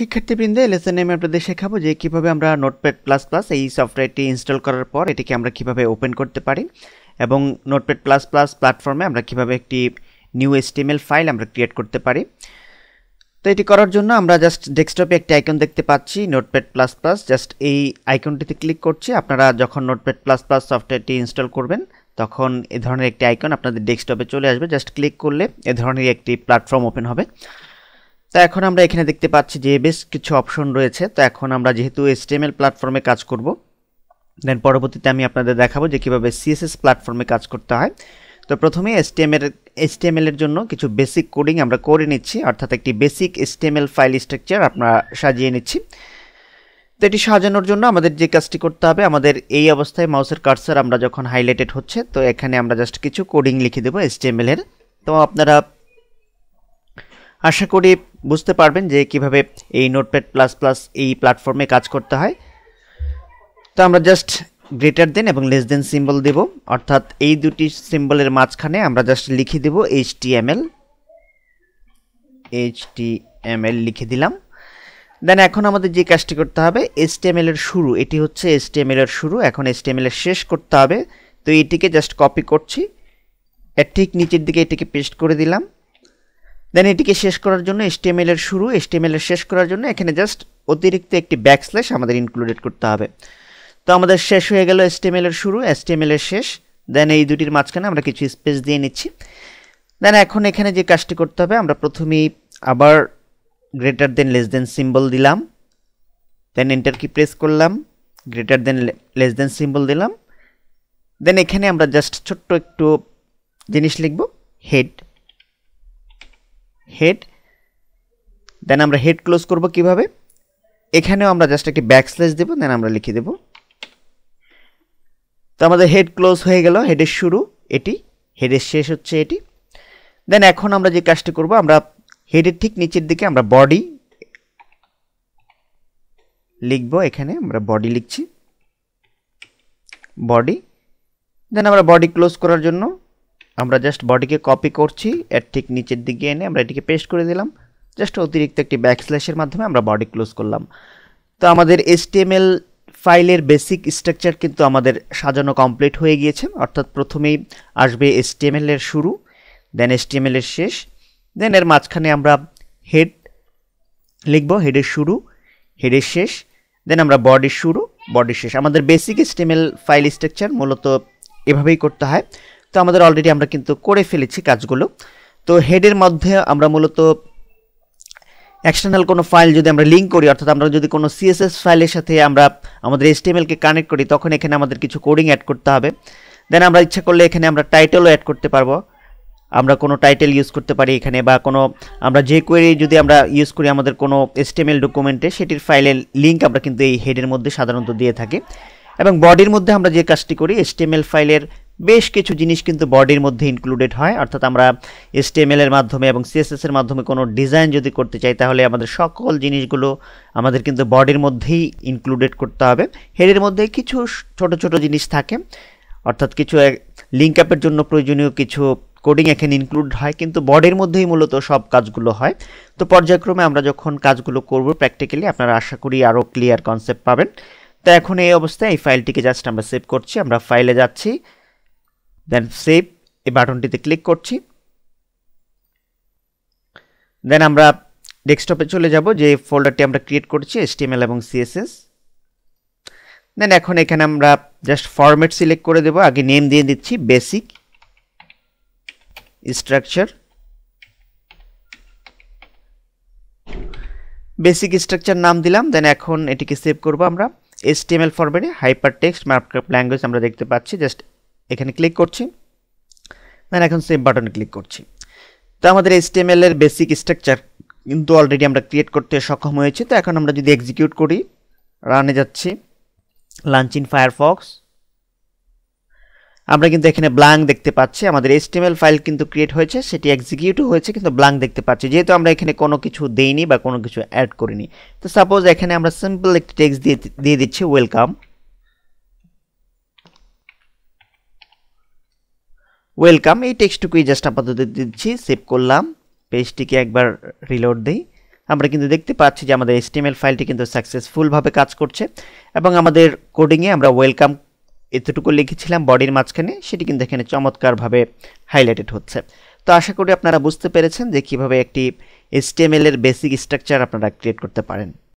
শিক্ষার্থীবৃন্দে lesson নেমে আপনাদের শেখাবো যে কীভাবে আমরা নোটপ্যাড প্লাস প্লাস এই সফটওয়্যারটি ইনস্টল করার পর এটিকে আমরা কিভাবে ওপেন করতে পারি এবং নোটপ্যাড প্লাস প্লাস প্ল্যাটফর্মে আমরা কিভাবে একটি নিউ এসটিএমএল ফাইল আমরা ক্রিয়েট করতে পারি তো এটি করার জন্য আমরা জাস্ট ডেস্কটপে একটি আইকন দেখতে পাচ্ছি নোটপ্যাড প্লাস প্লাস জাস্ট এই আইকনটিতে ক্লিক করছি আপনারা যখন নোটপ্যাড প্লাস প্লাস সফটওয়্যারটি ইনস্টল করবেন তখন এ ধরনের একটি আইকন আপনাদের ডেস্কটপে চলে আসবে জাস্ট ক্লিক করলে এ ধরনের একটি প্ল্যাটফর্ম ওপেন হবে তো এখন আমরা এখানে দেখতে পাচ্ছি যে বেশ কিছু অপশন রয়েছে তো এখন আমরা যেহেতু এসটিএমএল প্ল্যাটফর্মে কাজ করব দেন পরবর্তীতে আমি আপনাদের দেখাবো যে কীভাবে সিএসএস প্ল্যাটফর্মে কাজ করতে হয় তো প্রথমে এসটিএমএল এসটিএমএলের জন্য কিছু বেসিক কোডিং আমরা করে নিচ্ছি অর্থাৎ একটি বেসিক এসটিএমএল ফাইল স্ট্রাকচার আমরা সাজিয়ে নিচ্ছি তো এটি সাজানোর জন্য আমাদের যে কাজটি করতে হবে আমাদের এই অবস্থায় মাউসের কার্সার আমরা যখন হাইলাইটেড হচ্ছে তো এখানে আমরা জাস্ট কিছু কোডিং লিখে দেবো এসটিএমএলের তো আপনারা আশা করি বুঝতে পারবেন যে কিভাবে এই নোটপ্যাড প্লাস প্লাস এই প্ল্যাটফর্মে কাজ করতে হয় তো আমরা জাস্ট গ্রেটার দেন এবং লেস দেন সিম্বল দেব অর্থাৎ এই দুটি সিম্বলের মাঝখানে আমরা জাস্ট লিখে দেব H T M L H T M L লিখে দিলাম দেন এখন আমাদের যে কাজটি করতে হবে এস টি এম এল এর শুরু এটি হচ্ছে এস টি এম এল এর শুরু এখন এস টি এম এল এর শেষ করতে হবে তো এটিকে জাস্ট কপি করছি ঠিক নিচের দিকে এটিকে পেস্ট করে দিলাম দেন এটিকে শেষ করার জন্য এসটিএমএল এর শুরু এসটিএমএল এর শেষ করার জন্য এখানে জাস্ট অতিরিক্ত একটি ব্যাকস্ল্যাশ আমাদের ইনক্লুডেড করতে হবে তো আমাদের শেষ হয়ে গেল এসটিএমএল এর শুরু এসটিএমএল এর শেষ দেন এই দুটির মাঝখানে আমরা কিছু স্পেস দিয়ে নিচ্ছি দেন এখন এখানে যে কাজটি করতে হবে আমরা প্রথমেই আবার greater than less than symbol দিলাম দেন এন্টার কি প্রেস করলাম greater than less than symbol দিলাম দেন এখানে আমরা জাস্ট ছোট্ট একটু জিনিস লিখব হেড হেড দেন আমরা হেড ক্লোজ করব কিভাবে এখানেও আমরা জাস্ট একটি ব্যাকস্ল্যাশ দেবো দেন আমরা লিখে দেব তো আমাদের হেড ক্লোজ হয়ে গেল হেডের শুরু এটি হেডের শেষ হচ্ছে এটি দেন এখন আমরা যে কাজটি করব আমরা হেডের ঠিক নিচের দিকে আমরা বডি লিখব এখানে আমরা বডি লিখছি বডি দেন আমরা বডি ক্লোজ করার জন্য আমরা জাস্ট বডিকে কপি করছি এর ঠিক নিচের দিকে এনে আমরা এটিকে পেস্ট করে দিলাম জাস্ট অতিরিক্ত একটি ব্যাকস্ল্যাশের মাধ্যমে আমরা বডি ক্লোজ করলাম তো আমাদের এসটিএমএল ফাইলের বেসিক স্ট্রাকচার কিন্তু আমাদের সাজানো কমপ্লিট হয়ে গিয়েছে অর্থাৎ প্রথমেই আসবে এস এর শুরু দেন এস এর শেষ দেন এর মাঝখানে আমরা হেড লিখব হেডের শুরু হেডের শেষ দেন আমরা বডির শুরু বডির শেষ আমাদের বেসিক এসটিএমএল ফাইল স্ট্রাকচার মূলত এভাবেই করতে হয় তো আমাদের অলরেডি আমরা কিন্তু করে ফেলেছি কাজগুলো তো হেডের মধ্যে আমরা মূলত এক্সটার্নাল কোনো ফাইল যদি আমরা লিঙ্ক করি অর্থাৎ আমরা যদি কোনো সিএসএস ফাইলের সাথে আমরা আমাদের এসটিএমএলকে কানেক্ট করি তখন এখানে আমাদের কিছু কোডিং অ্যাড করতে হবে দেন আমরা ইচ্ছা করলে এখানে আমরা টাইটেলও অ্যাড করতে পারবো আমরা কোনো টাইটেল ইউজ করতে পারি এখানে বা কোনো আমরা যে কোয়েরি যদি আমরা ইউজ করি আমাদের কোনো এসটিএমএল ডকুমেন্টে সেটির ফাইলের লিঙ্ক আমরা কিন্তু এই হেডের মধ্যে সাধারণত দিয়ে থাকি এবং বডির মধ্যে আমরা যে কাজটি করি এসটিএমএল ফাইলের বেশ কিছু জিনিস কিন্তু বডির মধ্যে ইনক্লুডেড হয় অর্থাৎ আমরা এসটিএমএল এর মাধ্যমে এবং সিএসএস এর মাধ্যমে কোনো ডিজাইন যদি করতে চাই তাহলে আমাদের সকল জিনিসগুলো আমাদের কিন্তু বডির মধ্যেই ইনক্লুডেড করতে হবে হেডের মধ্যে কিছু ছোট ছোট জিনিস থাকে অর্থাৎ কিছু লিঙ্ক আপের জন্য প্রয়োজনীয় কিছু কোডিং এখানে ইনক্লুড হয় কিন্তু বডির মধ্যেই মূলত সব কাজগুলো হয় তো পর্যায়ক্রমে আমরা যখন কাজগুলো করব প্র্যাকটিক্যালি আপনারা আশা করি আরও ক্লিয়ার কনসেপ্ট পাবেন তো এখন এই অবস্থায় এই ফাইলটিকে জাস্ট আমরা সেভ করছি আমরা ফাইলে যাচ্ছি দেন সেভ এই বাটনটিতে ক্লিক করছি দেন আমরা ডেস্কটপে চলে যাব যে ফোল্ডারটি আমরা ক্রিয়েট করছি এসটিএমএল এবং সিএসএস দেন এখন এখানে আমরা জাস্ট ফরম্যাট সিলেক্ট করে দেব আগে নেম দিয়ে দিচ্ছি বেসিক স্ট্রাকচার বেসিক স্ট্রাকচার নাম দিলাম দেন এখন এটিকে সেভ করব আমরা এসটিএমএল ফরম্যাটে হাইপার টেক্সট মার্কআপ ল্যাঙ্গুয়েজ আমরা দেখতে পাচ্ছি জাস্ট এখানে ক্লিক করছি দেন এখন সেভ বাটনে ক্লিক করছি তো আমাদের এইচটিএমএল এর বেসিক স্ট্রাকচার কিন্তু অলরেডি আমরা ক্রিয়েট করতে সক্ষম হয়েছি তো এখন আমরা যদি এক্সিকিউট করি রানে যাচ্ছি লাঞ্চ ইন ফায়ারফক্স আমরা কিন্তু এখানে ব্ল্যাঙ্ক দেখতে পাচ্ছি আমাদের এইচটিএমএল ফাইল কিন্তু ক্রিয়েট হয়েছে সেটি এক্সিকিউটও হয়েছে কিন্তু ব্ল্যাঙ্ক দেখতে পাচ্ছি যেহেতু আমরা এখানে কোনো কিছু দেইনি বা কোনো কিছু অ্যাড করিনি তো সাপোজ এখানে আমরা সিম্পল একটি টেক্সট দিয়ে দিয়ে দিচ্ছি ওয়েলকাম ওয়েলকাম এই টেক্সটুকুই জাস্ট আপাতত দিচ্ছি সেভ করলাম পেজটিকে একবার রিলোড দিই আমরা কিন্তু দেখতে পাচ্ছি যে আমাদের এসটিএমএল ফাইলটি কিন্তু সাকসেসফুলভাবে কাজ করছে এবং আমাদের কোডিংয়ে আমরা ওয়েলকাম এতটুকু লিখেছিলাম বডির মাঝখানে সেটি কিন্তু এখানে চমৎকারভাবে হাইলাইটেড হচ্ছে তো আশা করি আপনারা বুঝতে পেরেছেন যে কীভাবে একটি এসটিএমএল এর বেসিক স্ট্রাকচার আপনারা ক্রিয়েট করতে পারেন